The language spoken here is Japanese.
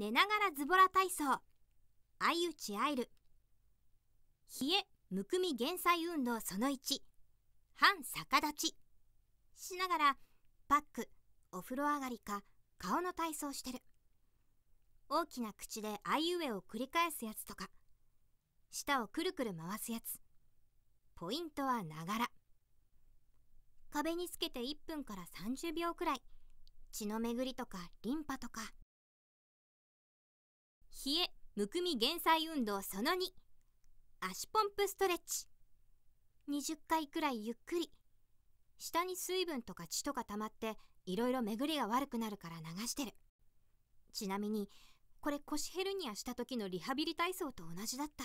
寝ながらズボラ体操相打ちアイル冷えむくみ減災運動その1反逆立ちしながらパックお風呂上がりか顔の体操してる大きな口であいうえを繰り返すやつとか舌をくるくる回すやつポイントはながら壁につけて1分から30秒くらい血の巡りとかリンパとか冷え、むくみ減災運動その2、足ポンプストレッチ。20回くらいゆっくり。下に水分とか血とか溜まって、いろいろ巡りが悪くなるから流してる。ちなみに、これ腰ヘルニアした時のリハビリ体操と同じだった。